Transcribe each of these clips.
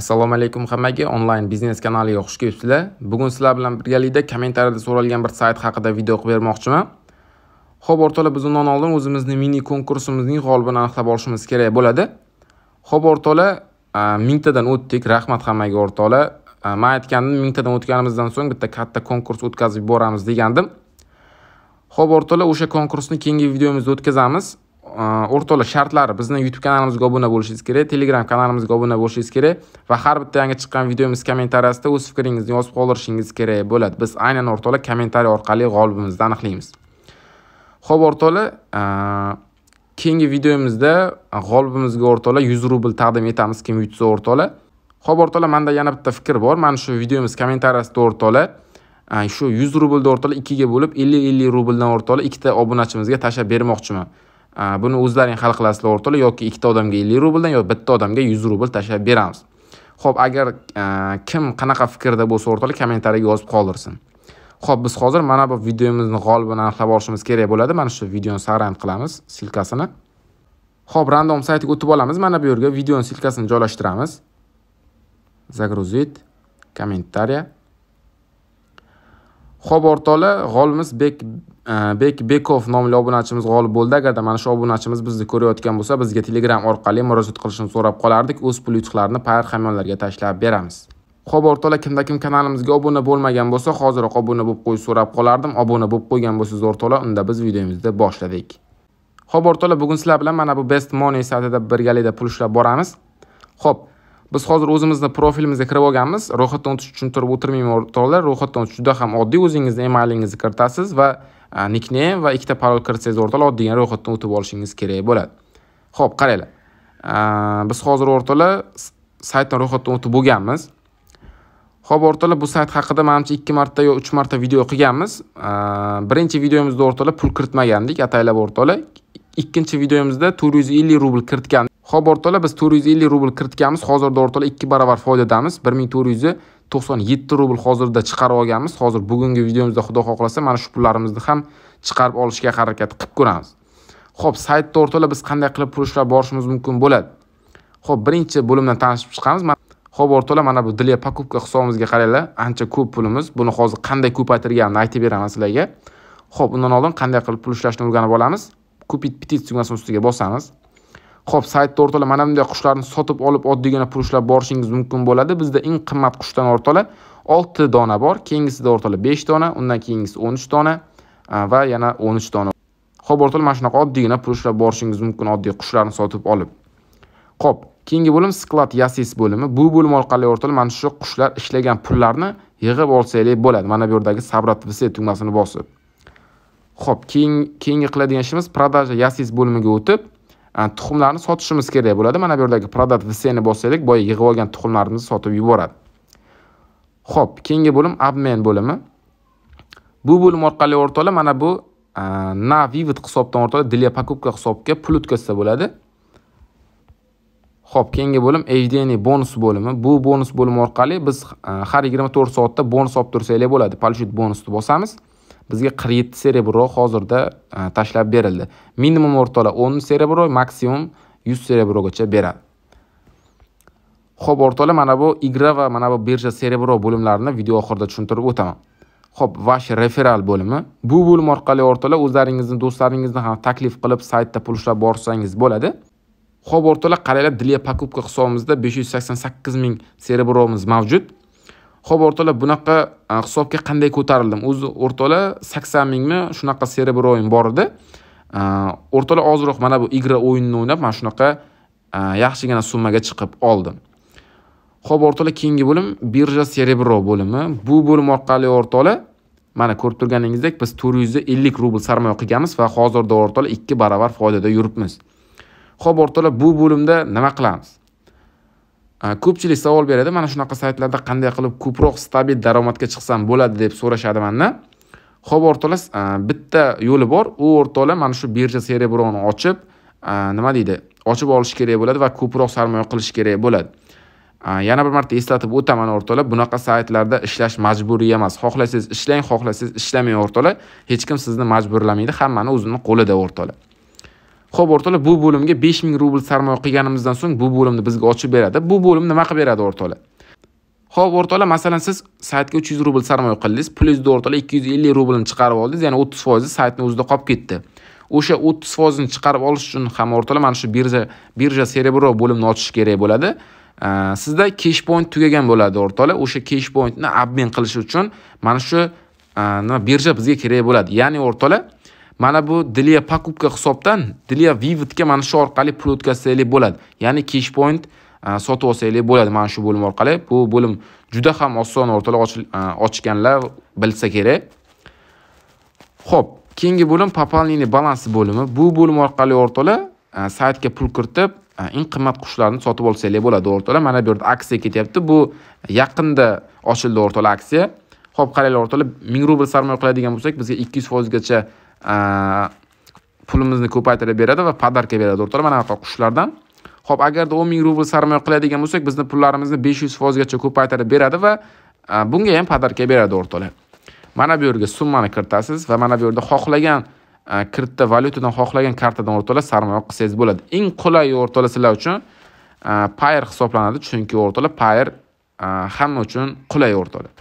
assalomu alaykum hammaga onlayn biznes kanaliga xush kelibsizlar bugun sizlar bilan birgalikda kommentariyada so'ralgan bir sayt haqida video qilib bermoqchiman ho'p o'rtoqlar biz undan oldin o'zimizni mini konkursimizning g'olibini aniqlab olishimiz kerak bo'ladi ho'p o'rtoqlar mingtadan o'tdik rahmat hammaga o'rtoqlar man aytgandim mingtadan o'tganimizdan so'ng bitta katta konkurs o'tkazib yuboramiz degandim ho'p o'rtoqlar o'sha konkursni keyingi videomizda o'tkazamiz Э, o'rtoqlar shartlari bizni youtube kanalimizga obuna bo'lishingiz kerak telegram kanalimizga obuna bo'lishingiz kerak va har bitta yangi chiqqan videomiz kommentariyasida o'z fikringizni yozib qoldirishingiz kerak bo'ladi biz aynan o'rtoqlar kommentariy orqali g'olibimizni aniqlaymiz ho'p o'rtoqlar e, keyingi videomizda g'olibimizga o'rtoqlar yuz rubl taqdim etamiz kim yutsa o'rtoqlar ho'p o'rtoqlar manda yana bitta fikr bor mana shu videomiz kommentariyasida o'rtoqlar e, shu yuz rublni o'rtoqlar ikkiga bo'lib ellik ellik rubldan o'rtoqlar ikkita obunachimizga tashlab bermoqchiman buni o'zlaring hal qilasizlar o'rtoqlar yoki ikkita odamga ellik rubldan yo bitta odamga yuz rubl tashlab beramiz ho'p agar kim qanaqa fikrda bo'lsa o'rtoqlar kommentariyga yozib qoldirsin ho'p biz hozir mana bu videomizni g'olibini aniqlab olishimiz kerak bo'ladi mana shu videoni sarand qilamiz silkasini ho'p random saytga o'tib olamiz mana bu yerga videoni silkasini joylashtiramiz загрузить kommentariya ho'p o'rtoqlar g'olibimiz bek bek bekov nomli obunachimiz g'olib bo'ldi agarda mana shu obunachimiz bizni ko'rayotgan bo'lsa bizga telegram orqali murojaat qilishini so'rab qolardik o'z pul yutuqlarini payr hamyonlarga tashlab beramiz ho'p o'rtoqlar kimda kim kanalimizga obuna bo'lmagan bo'lsa hoziroq obuna bo'lib qo'yish so'rab qolardim obuna bo'lib qo'ygan bo'lsangiz o'rtoqlar unda biz videomizni boshladik ho'p o'rtoqlar bugun sizlar bilan mana bu best money saytida birgalikda pul ishlab boramiz ho'p biz hozir o'zimizni profilimizga kirib olganmiz ro'yxatdan o'tish turib o'tirmayman o'rtoqlar ro'yxatdan o'tish juda ham oddiy o'zingizni emailingizni kiritasiz va nickname va ikkita parol kiritsangiz o'rtalar oddiygina ro'yxatdan o'tib olishingiz kerak bo'ladi ho'p qaranglar biz hozir o'rtalar saytdan ro'yxatdan o'tib bo'lganmiz ho'p o'rtalar bu sayt haqida manimcha ikki marta yo uch marta video qilganmiz birinchi videomizda o'rtalar pul kiritmagandik ataylab o'rtalar ikkinchi videomizda to'rt yuz ellik rubl kiritgan ho'p o'rtalar biz to'rt yuz ellik rubl kiritganmiz hozirda o'rtalar ikki baravar foydadamiz bir ming to'rt yuz to'qson yetti rubl hozirda chiqarib olganmiz hozir bugungi videomizda xudo xohlasa mana shu pullarimizni ham chiqarib olishga harakat qilib ko'ramiz ho'p saytni o'rtalab biz qanday qilib pul ushlab borishimiz mumkin bo'ladi ho'p birinchi bo'limdan tanishib chiqamiz ho'p o'rtalar mana bu dilya покупка hisobimizga qaranglar ancha ko'p pulimiz buni hozir qanday ko'paytirganimni aytib beraman sizlarga ho'p undan oldin qanday qilib pul ushlashni o'rganib olamiz купить petitsiya ustiga bosamiz Xo'p, saytda o'rtalab mana bunday qushlarni sotib olib oddiygina pul ishlab borishingiz mumkin bo'ladi. Bizda eng qimmat qushdan o'rtalab 6 dona bor, keyingisida o'rtalab 5 dona, undan keyingisi 13 dona va yana 13 dona. Xo'p, o'rtalab mana shunaqa oddiygina pul ishlab borishingiz mumkin oddiy qushlarni sotib olib. Xo'p, keyingi bo'lim sklad yasis bo'limi. Bu bo'lim orqali o'rtalab mana shu qushlar ishlagan pullarni yig'ib olsangiz bo'ladi. Mana bu yerdagi sabrat vse tugmasini bosib. Xo'p, keyin keyingi qiladigan ishimiz prodaja yasis bo'limiga o'tib, tuxumlarni sotishimiz kerak bo'ladi mana bu yerdagi prodat в bossaylik bossak boya yig'ib olgan tuxumlarimizni sotib yuboradi ho'p keyingi bo'lim abmen bo'limi bu bo'lim orqali o'rtalab mana bu na vivid hisobdan o'rtalab для покупка hisobga pul o'tkazsa bo'ladi ho'p keyingi bo'lim evdeniy bonus bo'limi bu bonus bo'limi orqali biz har yigirma to'rt soatda bonus olib tursaklar bo'ladi palshut bonusni bosamiz bizga 47 serebro hozirda e, tashlab berildi minimum o'rtalar 10 serebro maksimum 100 serebrogacha beradi Xo'p, o'rtalar mana bu igra va mana bu birja serebro bo'limlarini video oxirida tushuntirib o'taman Xo'p, vash referral bo'limi bu bo'lim orqali o'rtalar o'zlaringizni do'stlaringizni ham taklif qilib saytda pul ushlab borsangiz bo'ladi Xo'p, o'rtalar qaranglar, Dilya pokupka hisobimizda 588 ming serebromiz mavjud ho'p o'rtoqlar bunaqa e, hisobga qanday ko'tarildim o'zi o'rtoqlar sakson mingmi shunaqa serebroyim bor edi e, o'rtoqlar ozroq mana bu igra o'yinini o'ynab mana shunaqa e, yaxshigina summaga chiqib oldim ho'p o'rtoqlar keyingi bo'lim birja serebro bo'limi bu bo'lim orqali o'rtoqlar mana ko'rib turganingizdek biz to'rt yuz ellik rubl sarmoya qilganmiz va hozirda o'rtoqlar ikki baravar foydada yuribmiz ho'p o'rtoqlar bu bo'limda nima qilamiz Э, ko'pchilik savol beradi mana shunaqa saytlarda qanday qilib ko'proq stabil daromadga chiqsam bo'ladi deb so'rashadi mandan ho'p o'rtoqlar e, bitta yo'li bor u o'rtoqlar mana shu birja serebroni ochib e, nima deydi ochib olish kerak bo'ladi va ko'proq sarmoya qilish kerak bo'ladi e, yana bir marta eslatib o'taman o'rtoqlar bunaqa saytlarda ishlash majburiy emas xohlasangiz ishlang xohlasangiz ishlamang o'rtoqlar hech kim sizni majburlamaydi hammani o'zini qo'lida o'rtoqlar ho'p o'rtoqlar bu bo'limga besh ming rubl sarmoya qilganimizdan so'ng bu bo'limni bizga ochib beradi bu bo'lim nima qilib beradi o'rtoqlar ho'p o'rtoqlar masalan siz saytga uch yuz rubl sarmoya qildingiz plyusda o'rtoqlar ikki yuz ellik rublni chiqarib oldingiz ya'ni o'ttiz foizi saytni o'zida qolib ketdi o'sha o'ttiz foizini chiqarib olish uchun ham o'rtoqlar mana shu birja birja serebro bo'limini ochish kerak bo'ladi sizda kesh point tugagan bo'ladi o'rtoqlar o'sha kesh pointni обмен qilish uchun mana shu e, nima birja bizga kerak bo'ladi ya'ni o'rtoqlar mana bu dilya покупка hisobdan dilya vividga mana shu orqali pul o'tkazsanglar bo'ladi ya'ni kesh point e, sotib olsanglar bo'ladi mana shu bo'lim orqali bu bo'lim juda ham oson o'rtalar e, ochganlar bilsa kerak ho'p keyingi bo'lim пополнение balansi bo'limi bu bo'lim orqali o'rtalar e, saytga pul kiritib eng qimmat qushlarni sotib olsanglar bo'ladi o'rtalar mana bu yerda aksiya ketyapti bu yaqinda ochildi o'rtalar aksiya ho'p qaranglar o'rtalar ming rubl sarmoya qiladigan bo'lsak bizga ikki yuz foizgacha pulimizni ko'paytirib beradi va podarka beradi o'rtalar mana bunaqa qushlardan ho'p agarda o'n ming rubl sarmoya qiladigan bo'lsak bizni pullarimizni besh yuz foizgacha ko'paytirib beradi va bunga ham podarka beradi o'rtoqlar mana bu yerga summani kiritasiz va mana bu yerda xohlagan kripto valyutadan xohlagan kartadan o'rtalar sarmoya qilsangiz bo'ladi eng qulay o'rtalab sizlar uchun payer hisoblanadi chunki o'rtalar payer hamma uchun qulay o'rtalar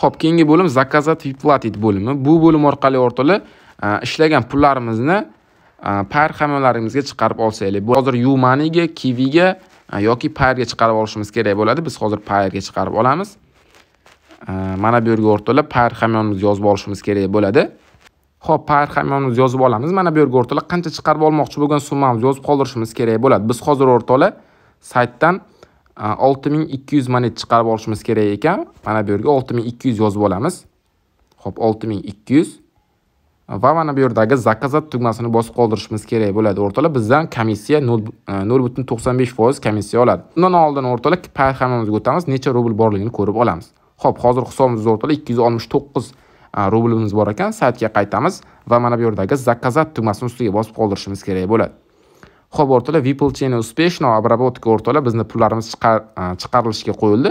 ho'p keyingi bo'lim заказать и платить bo'limi bu bo'lim orqali o'rtalar Э, ishlagan pullarimizni э, parxamalarimizga chiqarib olsaylik bu hozir yumaniga kiviga э, yoki payrga chiqarib olishimiz kerak bo'ladi biz hozir payrga chiqarib olamiz mana bu yerga o'rtalab par hamyonimizni yozib olishimiz kerak bo'ladi ho'p par hamyonimizni yozib olamiz mana bu yerga o'rtalab qancha chiqarib olmoqchi bo'lgan summamizni yozib qoldirishimiz kerak bo'ladi biz hozir o'rtalab saytdan e, olti ming ikki yuz monet chiqarib olishimiz kerak ekan mana bu yerga olti ming ikki yuz yozib olamiz ho'p olti ming ikki yuz va mana bu yerdagi zakazat tugmasini bosib qoldirishimiz kerak bo'ladi o'rtalar bizdan komissiya e, nol butun to'qson besh foiz komissiya oladi undan oldin o'rtalar payqamamizga o'tamiz necha rubl borligini ko'rib olamiz ho'p hozir hisobimizda o'rtalar ikki yuz oltmish to'qqiz e, rublimiz bor ekan saytga qaytamiz va mana bu yerdagi zakazat tugmasini ustiga bosib qoldirishimiz kerak bo'ladi ho'p o'rtalar выполнение успешно обработка o'rtalab bizni pullarimiz e, chiqarilishga qo'yildi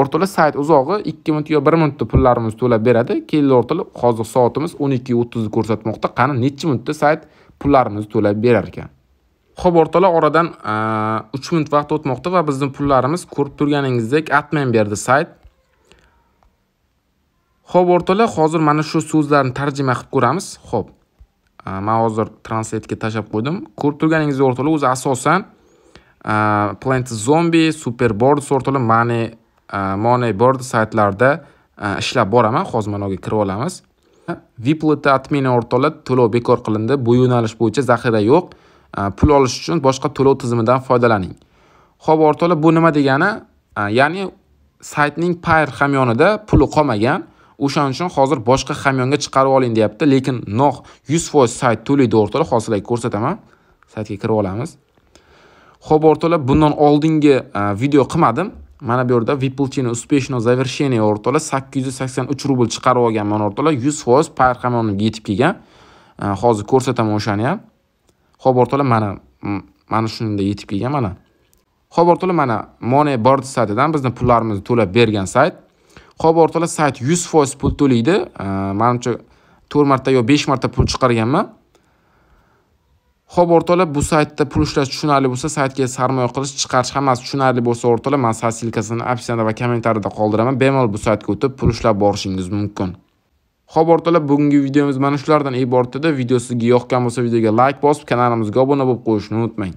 o'rtalab sayt uzog'i ikki minut yo bir minutda pullarimizni to'lab beradi keldi o'rtalab hozir soatimiz o'n ikki o'ttizni ko'rsatmoqda qani necha minutda sayt pullarimizni to'lab berar ekan ho'p o'rtalar oradan uch minut vaqt o'tmoqda va bizni pullarimiz ko'rib turganingizdek atmen berdi sayt ho'p o'rtalar hozir mana shu so'zlarni tarjima qilib ko'ramiz ho'p man hozir translatega tashlab qo'ydim ko'rib turganingizdek o'rtalar o'zi asosan plant zombi bords o'rtalar money Э, money board saytlarda e, ishlab boraman hozir mana buga kirib olamiz viplata admini orqali to'lov bekor qilindi bu yo'nalish bo'yicha zaxira yo'q e, pul olish uchun boshqa to'lov tizimidan foydalaning ho'p ortola bu nima degani e, ya'ni saytning payr hamyonida puli qolmagan o'shaning uchun hozir boshqa hamyonga chiqarib oling deyapti lekin noh yuz foiz sayt to'laydi o'rtoqlar sizlarga ko'rsataman saytga kirib olamiz ho'p o'rtoqlar bundan oldingi video qilmadim mana bu yerda выплачено успешно завершение o'rtalar sakkiz yuz sakson uch rubl chiqarib olgan mana yuz foiz parqamonimga yetib kelgan hozir ko'rsataman o'shani ham ho'p o'rtalar mana mana shunda yetib kelgan mana ho'p o'rtalar mana money board saytidan bizni pullarimizni to'lab bergan sayt ho'p o'rtalar sayt yuz foiz pul to'laydi manimcha to'rt marta yo besh marta pul chiqarganman Xo'p, o'rtoqlar, bu saytda pul ishlash tushunarli bo'lsa, saytga sarmoya qilish, chiqarish hammasi tushunarli bo'lsa, o'rtoqlar, men silkasini opsiyada va kommentariyada qoldiraman. Bemalol bu saytga o'tib, pul ishlab borishingiz mumkin. Xo'p, o'rtoqlar, bugungi videomiz mana shulardan iborat edi. Video sizga yoqgan bo'lsa, videoga like bosib, kanalimizga obuna bo'lib qo'yishni unutmang.